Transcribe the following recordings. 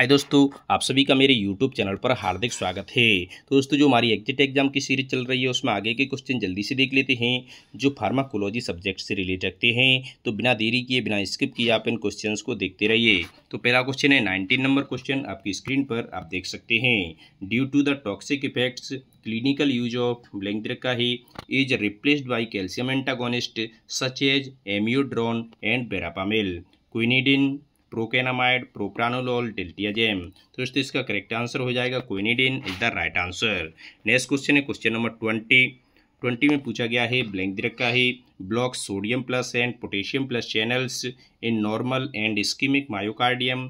हाय दोस्तों आप सभी का मेरे यूट्यूब चैनल पर हार्दिक स्वागत है तो दोस्तों जो हमारी एग्जिट एग्जाम की सीरीज चल रही है उसमें आगे के क्वेश्चन जल्दी से देख लेते हैं जो फार्माकोलॉजी सब्जेक्ट से रिलेटेड रखते हैं तो बिना देरी किए बिना स्किप किए आप इन क्वेश्चन को देखते रहिए तो पहला क्वेश्चन है नाइनटीन नंबर क्वेश्चन आपकी स्क्रीन पर आप देख सकते हैं due to the toxic effects clinical use of का ही is replaced by calcium antagonist such as amiodarone and verapamil quinidine procainamide propranolol diltiazem तो दोस्तों इसका करेक्ट आंसर हो जाएगा quinidine is the right answer next question है question number twenty twenty में पूछा गया है ब्लैंक दिरक का ही block sodium plus and potassium plus channels in normal and ischaemic myocardium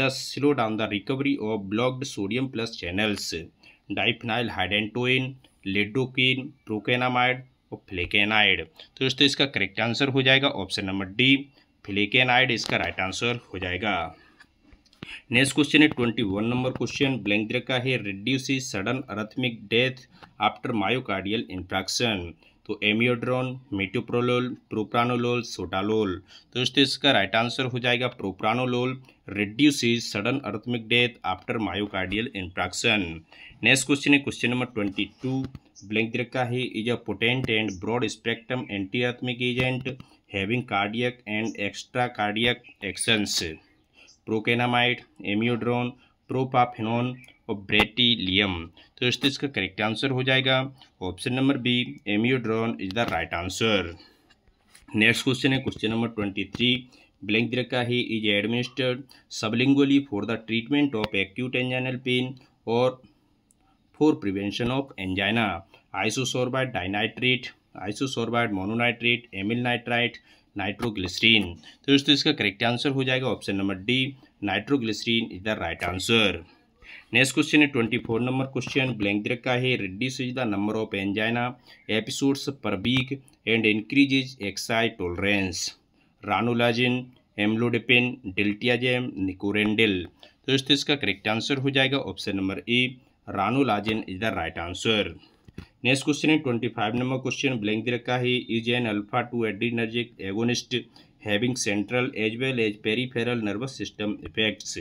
the slow down the recovery of blocked sodium plus channels diphenyl hydantoin lidocaine procainamide और flecainide तो दोस्तों इसका करेक्ट आंसर हो जाएगा ऑप्शन नंबर डी फिलिकेनाइड इसका right answer हो जाएगा next question है twenty one number question blank का है reduce is sudden arrhythmic death after myocardial infarction तो एमियोड्रोन मेट्योप्रोलोल प्रोप्रानोलोल सोटालोल तो दोस्तों इसका राइट आंसर हो जाएगा propranolol reduce is sudden arrhythmic death after myocardial infarction next question है question number twenty two blank का है is a potent and broad spectrum anti arrhythmic agent having cardiac and extra cardiac actions procainamide एम्यूड्रोन प्रोपाफिनोन और bretylium तो चीज तो इसका correct answer हो जाएगा option number B amiodarone is the right answer next question है question number twenty three blank दे रखा is administered sublingually for the treatment of acute anginal pain और for prevention of angina isosorbide dinitrate isosorbide mononitrate amyl nitrite nitroglycerin तो दोस्तों इसका correct answer हो जाएगा option number D nitroglycerin is the right answer next question है twenty four number question blank का है reduce is the number of angina episodes per week and increases exercise tolerance ranolazine amlodipine diltiazem nicorandil तो दोस्तों इसका correct answer हो जाएगा option number A ranolazine is the right answer next question है twenty five number question blank दे रखा है is an alpha two adrenergic agonist having central as well as peripheral nervous system effects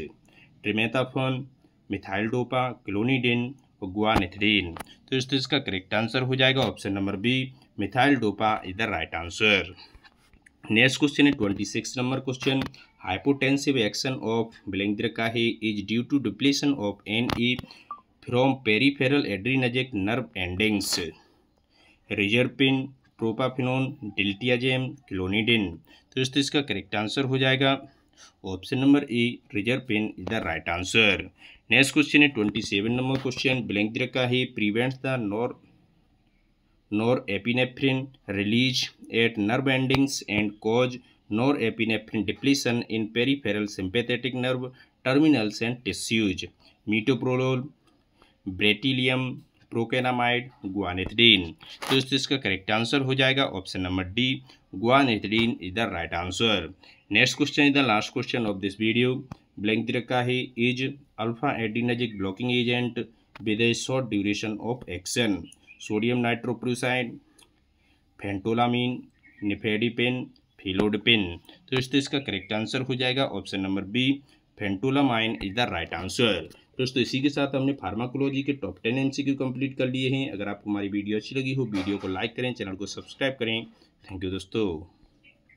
trimethaphan methyl dopa clonidine और guanethidine तो इस तो इसका correct answer हो जाएगा option number B methyl dopa is the right answer next question है twenty six number question hypotensive action of blank दे रखा है is due to depletion of N E from peripheral adrenergic nerve endings reserpine propafenone diltiazem clonidine तो दोस्तों इसका correct answer हो जाएगा option number A reserpine is the right answer next question है twenty seven number question blank का ही prevents the nor nor epinephrine release at nerve endings and cause nor epinephrine depletion in peripheral sympathetic nerve terminals and tissues metoprolol bretylium procainamide guanethidine तो दोस्तों इसका correct answer हो जाएगा option number D guanethidine is the right answer next question is the last question of this video blank दे रखा है is alpha adrenergic blocking agent with a short duration of action sodium nitroprusside phentolamine nifedipine felodipine तो इसका correct answer हो जाएगा option number B phentolamine is the right answer दोस्तों इसी के साथ हमने फार्माकोलॉजी के टॉप टेन एमसीक्यू कंप्लीट कर लिए हैं अगर आपको हमारी वीडियो अच्छी लगी हो वीडियो को लाइक करें चैनल को सब्सक्राइब करें थैंक यू दोस्तों